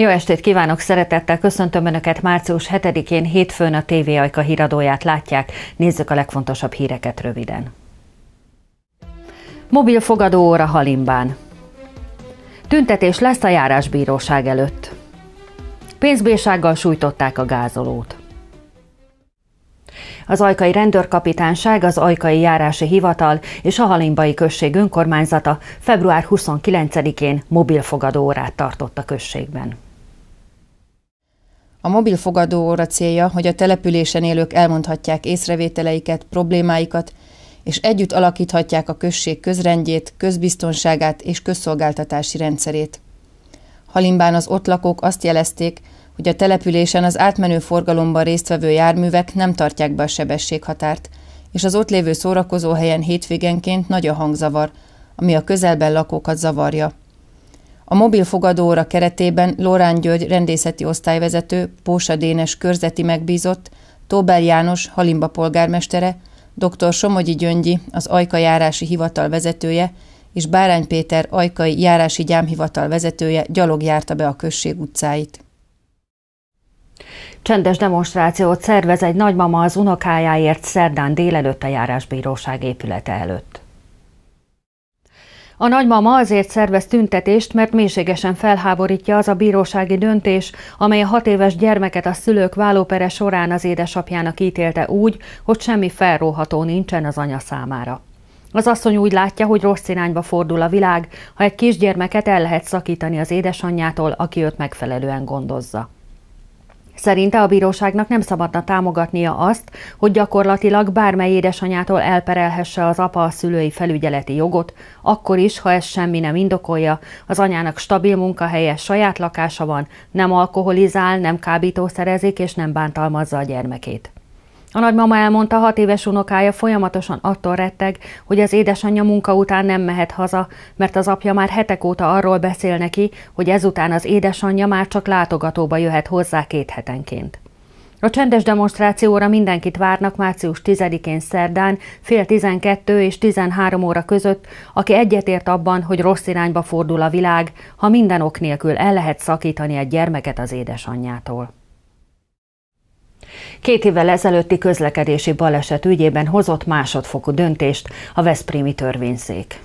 Jó estét kívánok, szeretettel köszöntöm Önöket. Március 7-én hétfőn a TV Ajka híradóját látják. Nézzük a legfontosabb híreket röviden. Mobil óra Halimbán. Tüntetés lesz a járásbíróság előtt. Pénzbírsággal sújtották a gázolót. Az Ajkai Rendőrkapitányság, az Ajkai Járási Hivatal és a Halimbai Község önkormányzata február 29-én mobilfogadó órát tartott a községben. A mobil fogadó óra célja, hogy a településen élők elmondhatják észrevételeiket, problémáikat, és együtt alakíthatják a község közrendjét, közbiztonságát és közszolgáltatási rendszerét. Halimbán az ott lakók azt jelezték, hogy a településen az átmenő forgalomban résztvevő járművek nem tartják be a sebességhatárt, és az ott lévő helyen hétvégenként nagy a hangzavar, ami a közelben lakókat zavarja. A mobil fogadóra keretében Lorán György rendészeti osztályvezető, Pósa Dénes körzeti megbízott, Tóber János Halimba polgármestere, dr. Somogyi Gyöngyi, az Ajka járási hivatal vezetője, és Bárány Péter Ajkai járási gyámhivatal vezetője gyalog járta be a község utcáit. Csendes demonstrációt szervez egy nagymama az unokájáért szerdán délelőtt a járásbíróság épülete előtt. A nagymama azért szervez tüntetést, mert mélységesen felháborítja az a bírósági döntés, amely a hat éves gyermeket a szülők vállópere során az édesapjának ítélte úgy, hogy semmi felróható nincsen az anya számára. Az asszony úgy látja, hogy rossz irányba fordul a világ, ha egy kisgyermeket el lehet szakítani az édesanyjától, aki őt megfelelően gondozza. Szerinte a bíróságnak nem szabadna támogatnia azt, hogy gyakorlatilag bármely édesanyától elperelhesse az apa a szülői felügyeleti jogot, akkor is, ha ez semmi nem indokolja, az anyának stabil munkahelye, saját lakása van, nem alkoholizál, nem kábítószerezik és nem bántalmazza a gyermekét. A nagymama elmondta, hat éves unokája folyamatosan attól retteg, hogy az édesanyja munka után nem mehet haza, mert az apja már hetek óta arról beszél neki, hogy ezután az édesanyja már csak látogatóba jöhet hozzá két hetenként. A csendes demonstrációra mindenkit várnak március 10-én szerdán, fél 12 és 13 óra között, aki egyetért abban, hogy rossz irányba fordul a világ, ha minden ok nélkül el lehet szakítani egy gyermeket az édesanyjától. Két évvel ezelőtti közlekedési baleset ügyében hozott másodfokú döntést a Veszprémi törvényszék.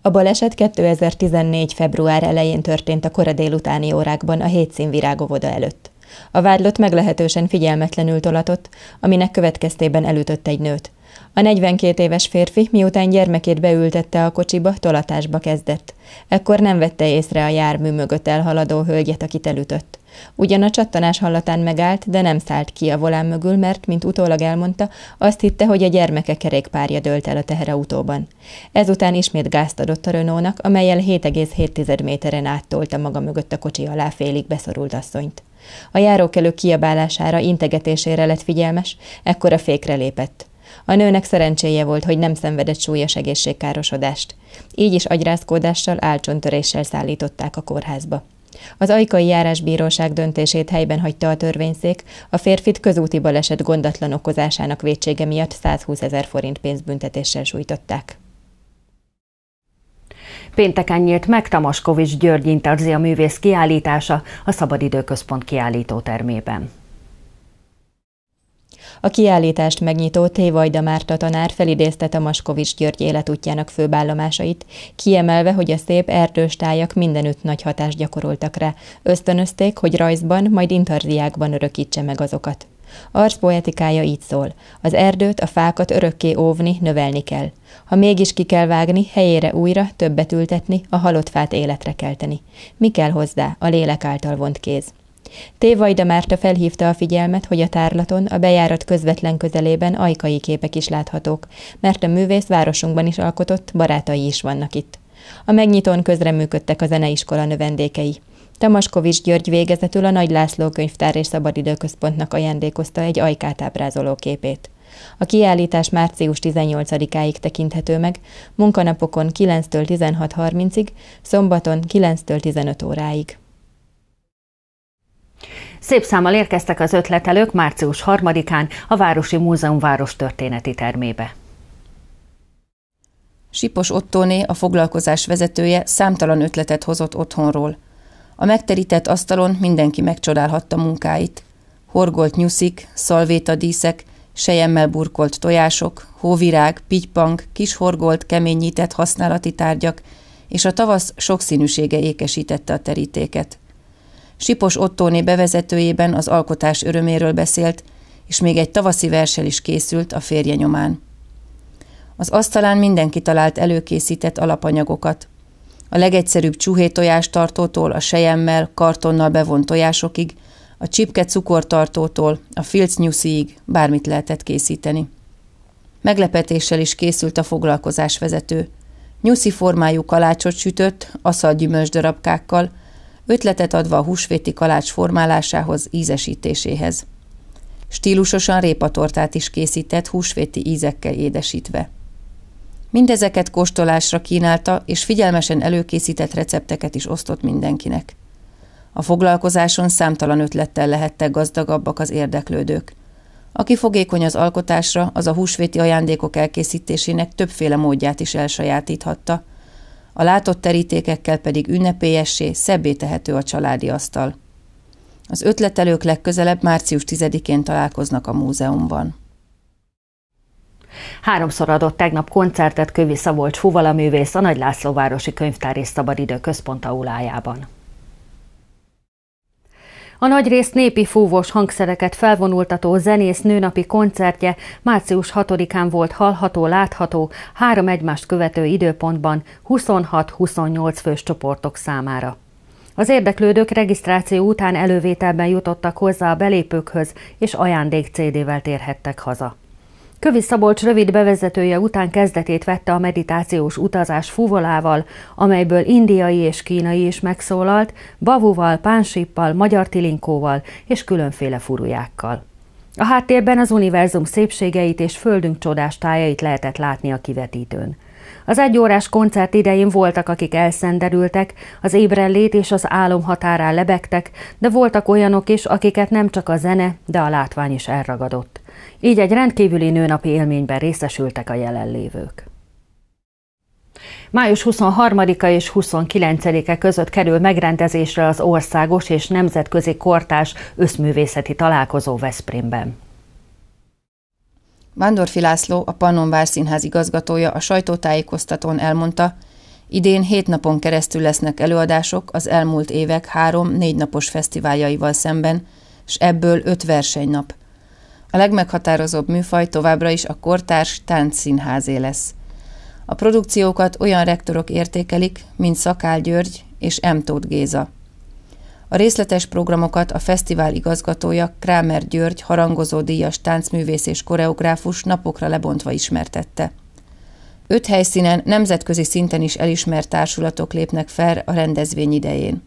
A baleset 2014. február elején történt a kora délutáni órákban a hétszín virágovoda előtt. A vádlott meglehetősen figyelmetlenül tolatott, aminek következtében elütött egy nőt. A 42 éves férfi, miután gyermekét beültette a kocsiba, tolatásba kezdett. Ekkor nem vette észre a jármű mögött elhaladó hölgyet, akit elütött. Ugyan a csattanás hallatán megállt, de nem szállt ki a volán mögül, mert, mint utólag elmondta, azt hitte, hogy a gyermeke kerékpárja dölt el a teherautóban. Ezután ismét gázt adott a Renault-nak, amelyel 7,7 méteren áttolta maga mögött a kocsi alá félig beszorult asszonyt. A járókelő kiabálására, integetésére lett figyelmes, ekkor a fékre lépett. A nőnek szerencséje volt, hogy nem szenvedett súlyos egészségkárosodást. Így is agyrázkódással, álcsontöréssel szállították a kórházba. Az Ajkai Járásbíróság döntését helyben hagyta a törvényszék, a férfit közúti baleset gondatlan okozásának vétsége miatt 120 ezer forint pénzbüntetéssel sújtották. Pénteken nyílt meg Tamaskovics György a művész kiállítása a Szabadidőközpont kiállító termében. A kiállítást megnyitó Tévajda Márta tanár felidézte Tamaskovics György életútjának főbállomásait, kiemelve, hogy a szép erdős tájak mindenütt nagy hatást gyakoroltak rá. Ösztönözték, hogy rajzban, majd interziákban örökítse meg azokat. poetikája így szól. Az erdőt, a fákat örökké óvni, növelni kell. Ha mégis ki kell vágni, helyére újra, többet ültetni, a halott fát életre kelteni. Mi kell hozzá? A lélek által vont kéz. Tévajda Márta felhívta a figyelmet, hogy a tárlaton a bejárat közvetlen közelében ajkai képek is láthatók, mert a művész városunkban is alkotott, barátai is vannak itt. A megnyitón közreműködtek a zeneiskola növendékei. Tamaskovics György végezetül a Nagy László Könyvtár és Szabadidőközpontnak ajándékozta egy ajkát ábrázoló képét. A kiállítás március 18-áig tekinthető meg, munkanapokon 9-től 16.30-ig, szombaton 9-től 15 óráig. Szép számmal érkeztek az ötletelők március 3-án a Városi Múzeum város történeti termébe. Sipos Ottóné, a foglalkozás vezetője számtalan ötletet hozott otthonról. A megterített asztalon mindenki megcsodálhatta munkáit. Horgolt nyuszik, szalvétadíszek, sejemmel burkolt tojások, hóvirág, pitypang, horgolt keményített használati tárgyak, és a tavasz sokszínűsége ékesítette a terítéket. Sipos Ottóné bevezetőjében az alkotás öröméről beszélt, és még egy tavaszi versel is készült a férje nyomán. Az asztalán mindenki talált előkészített alapanyagokat. A legegyszerűbb csuhé tojástartótól a sejemmel, kartonnal bevont tojásokig, a csipke cukortartótól a filcnyusziig nyusziig bármit lehetett készíteni. Meglepetéssel is készült a foglalkozás vezető. Nyuszi formájú kalácsot sütött, aszalgyümölcs darabkákkal, ötletet adva a húsvéti kalács formálásához, ízesítéséhez. Stílusosan répatortát is készített húsvéti ízekkel édesítve. Mindezeket kóstolásra kínálta, és figyelmesen előkészített recepteket is osztott mindenkinek. A foglalkozáson számtalan ötlettel lehettek gazdagabbak az érdeklődők. Aki fogékony az alkotásra, az a húsvéti ajándékok elkészítésének többféle módját is elsajátíthatta – a látott terítékekkel pedig ünnepélyessé, szebbé tehető a családi asztal. Az ötletelők legközelebb március 10-én találkoznak a múzeumban. Háromszor adott tegnap koncertet Kövi Szabolcs Fuvala művész a Nagy Lászlóvárosi Könyvtár és Szabadidő Központ aulájában. A nagyrészt népi fúvós hangszereket felvonultató zenész nőnapi koncertje március 6-án volt hallható, látható, három egymást követő időpontban 26-28 fős csoportok számára. Az érdeklődők regisztráció után elővételben jutottak hozzá a belépőkhöz, és ajándék CD-vel térhettek haza. Kövi Szabolcs rövid bevezetője után kezdetét vette a meditációs utazás fuvolával, amelyből indiai és kínai is megszólalt, bavuval, pánsippal, magyar tilinkóval és különféle furujákkal. A háttérben az univerzum szépségeit és földünk csodás tájait lehetett látni a kivetítőn. Az egyórás koncert idején voltak, akik elszenderültek, az ébrellét és az álom határán lebegtek, de voltak olyanok is, akiket nem csak a zene, de a látvány is elragadott. Így egy rendkívüli nőnapi élményben részesültek a jelenlévők. Május 23-a és 29-e között kerül megrendezésre az országos és nemzetközi kortás összművészeti találkozó Veszprémben. Vándorfi László, a Pannonvár Színház igazgatója a sajtótájékoztatón elmondta, idén hét napon keresztül lesznek előadások az elmúlt évek három-négy napos fesztiváljaival szemben, s ebből öt versenynap – a legmeghatározóbb műfaj továbbra is a kortárs táncszínházé lesz. A produkciókat olyan rektorok értékelik, mint Szakál György és M. Tóth Géza. A részletes programokat a fesztivál igazgatója Krámer György harangozó díjas táncművész és koreográfus napokra lebontva ismertette. Öt helyszínen nemzetközi szinten is elismert társulatok lépnek fel a rendezvény idején.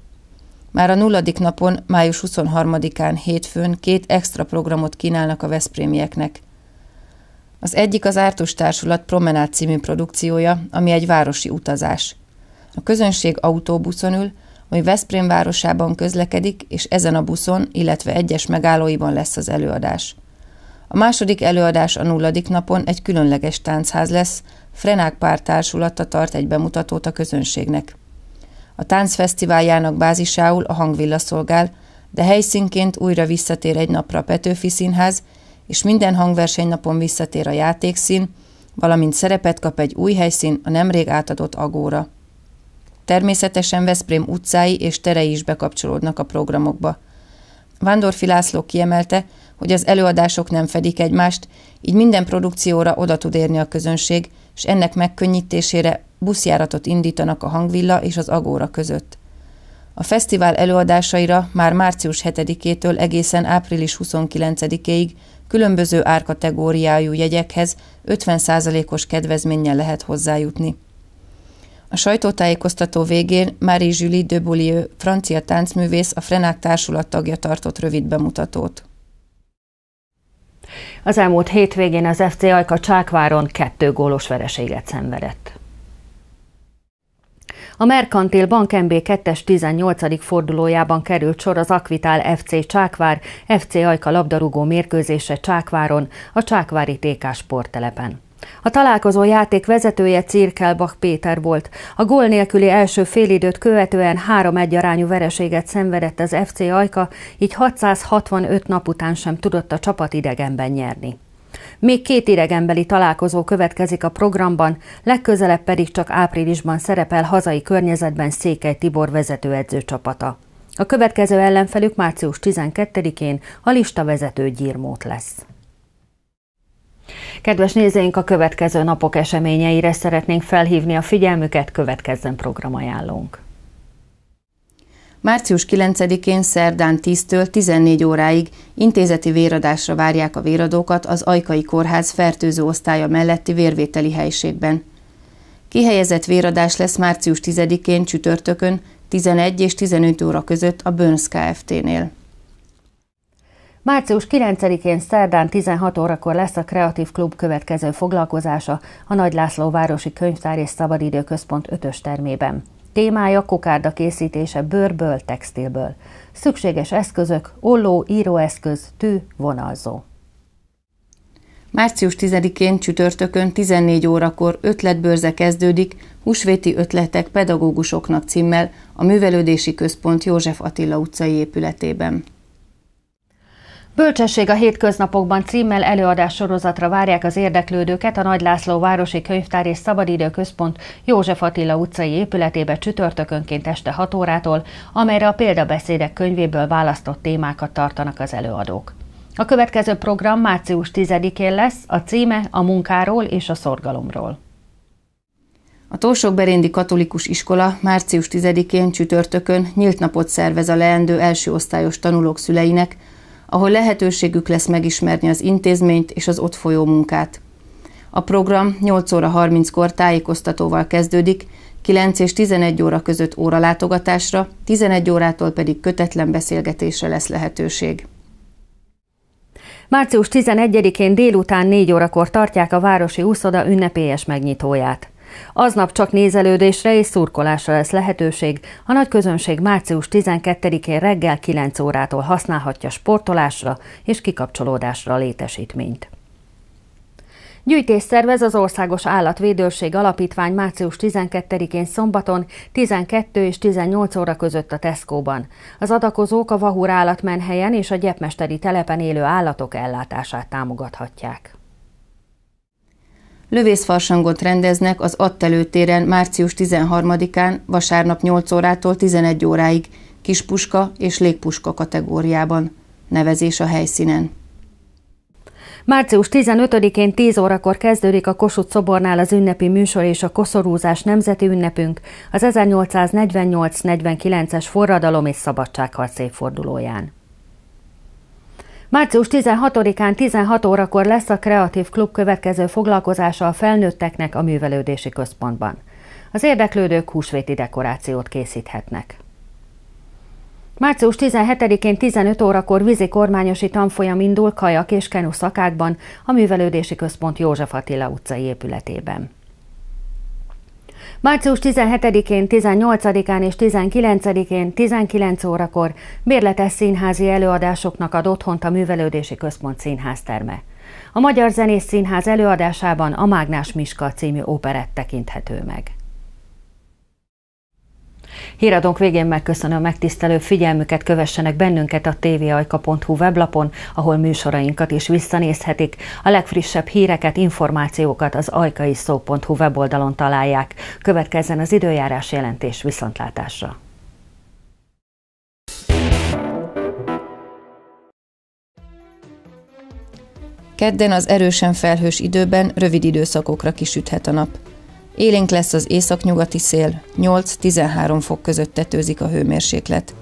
Már a nulladik napon, május 23-án hétfőn két extra programot kínálnak a veszprémieknek. Az egyik az Ártus Társulat Promenád című produkciója, ami egy városi utazás. A közönség autóbuszon ül, ami Veszprém városában közlekedik, és ezen a buszon, illetve egyes megállóiban lesz az előadás. A második előadás a nulladik napon egy különleges táncház lesz, Frenák pár társulata tart egy bemutatót a közönségnek. A táncfesztiváljának bázisául a hangvilla szolgál, de helyszínként újra visszatér egy napra a Petőfi Színház, és minden hangversenynapon visszatér a játékszín, valamint szerepet kap egy új helyszín a nemrég átadott agóra. Természetesen Veszprém utcái és terei is bekapcsolódnak a programokba. Vándorfi László kiemelte, hogy az előadások nem fedik egymást, így minden produkcióra oda tud érni a közönség, és ennek megkönnyítésére buszjáratot indítanak a hangvilla és az agóra között. A fesztivál előadásaira már március 7-től egészen április 29-ig különböző árkategóriájú jegyekhez 50%-os kedvezménnyel lehet hozzájutni. A sajtótájékoztató végén Marie-Julie de Boulieu, francia táncművész, a Frenák társulat tagja tartott rövid bemutatót. Az elmúlt hétvégén az FC Ajka Csákváron kettő gólos vereséget szenvedett. A Merkantil Bank MB2-es 18. fordulójában került sor az Akvitál FC Csákvár, FC Ajka labdarúgó mérkőzése Csákváron, a Csákvári TK sporttelepen. A találkozó játék vezetője Cirkelbach Péter volt. A gól nélküli első félidőt követően 3-1 arányú vereséget szenvedett az FC Ajka, így 665 nap után sem tudott a csapat idegenben nyerni. Még két idegenbeli találkozó következik a programban, legközelebb pedig csak áprilisban szerepel hazai környezetben Székely Tibor vezetőedző csapata. A következő ellenfelük március 12-én a lista vezető gyírmót lesz. Kedves nézőink, a következő napok eseményeire szeretnénk felhívni a figyelmüket, következzen programajánlónk. Március 9-én szerdán 10-től 14 óráig intézeti véradásra várják a véradókat az Ajkai Kórház fertőző osztálya melletti vérvételi helyiségben. Kihelyezett véradás lesz március 10-én csütörtökön 11 és 15 óra között a Bönsz Kft-nél. Március 9-én szerdán 16 órakor lesz a Kreatív Klub következő foglalkozása a Nagy László Városi Könyvtár és Szabadidő Központ 5-ös termében. Témája kokárda készítése bőrből, textilből. Szükséges eszközök, olló, íróeszköz, tű, vonalzó. Március 10-én csütörtökön 14 órakor ötletbőrze kezdődik Húsvéti ötletek pedagógusoknak címmel a Művelődési Központ József Attila utcai épületében. Bölcsesség a hétköznapokban címmel előadás sorozatra várják az érdeklődőket a Nagy László Városi Könyvtár és Szabadidő Központ József Attila utcai épületébe csütörtökönként este 6 órától, amelyre a példabeszédek könyvéből választott témákat tartanak az előadók. A következő program március 10-én lesz, a címe a munkáról és a szorgalomról. A Tósok Beréndi Katolikus Iskola március 10-én csütörtökön nyílt napot szervez a leendő első osztályos tanulók szüleinek, ahol lehetőségük lesz megismerni az intézményt és az ott folyó munkát. A program 8 óra 30-kor tájékoztatóval kezdődik, 9 és 11 óra között óralátogatásra, 11 órától pedig kötetlen beszélgetésre lesz lehetőség. Március 11-én délután 4 órakor tartják a Városi Úszoda ünnepélyes megnyitóját. Aznap csak nézelődésre és szurkolásra lesz lehetőség. A nagy közönség március 12-én reggel 9 órától használhatja sportolásra és kikapcsolódásra a létesítményt. Gyűjtés szervez az Országos Állatvédőrség Alapítvány március 12-én szombaton 12 és 18 óra között a Tesco-ban. Az adakozók a Vahur állatmenhelyen és a gyepmesteri telepen élő állatok ellátását támogathatják. Lövészfarsangot rendeznek az Attelőtéren március 13-án vasárnap 8 órától 11 óráig kispuska és légpuska kategóriában. Nevezés a helyszínen. Március 15-én 10 órakor kezdődik a Kossuth szobornál az ünnepi műsor és a koszorúzás nemzeti ünnepünk az 1848-49-es forradalom és szabadságharc évfordulóján. Március 16-án 16 órakor lesz a Kreatív Klub következő foglalkozása a felnőtteknek a művelődési központban. Az érdeklődők húsvéti dekorációt készíthetnek. Március 17-én 15 órakor vízi kormányosi tanfolyam indul kajak és kenu szakákban a művelődési központ József Attila utcai épületében. Március 17-én, 18-án és 19-én 19 órakor bérletes színházi előadásoknak ad otthont a Művelődési Központ színházterme. A Magyar Zenész Színház előadásában a Mágnás Miska című operett tekinthető meg. Híradónk végén megköszönöm a megtisztelő figyelmüket, kövessenek bennünket a tvajka.hu weblapon, ahol műsorainkat is visszanézhetik. A legfrissebb híreket, információkat az ajkaiszó.hu weboldalon találják. Következzen az időjárás jelentés viszontlátásra. Kedden az erősen felhős időben rövid időszakokra kisüthet a nap. Élénk lesz az északnyugati szél, 8-13 fok között tetőzik a hőmérséklet.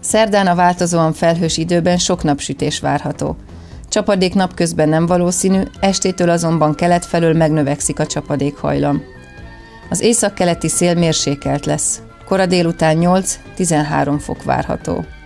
Szerdán a változóan felhős időben sok napsütés várható. Csapadék napközben nem valószínű, estétől azonban kelet felől megnövekszik a csapadékhajlam. Az északkeleti szél mérsékelt lesz. Kora délután 8-13 fok várható.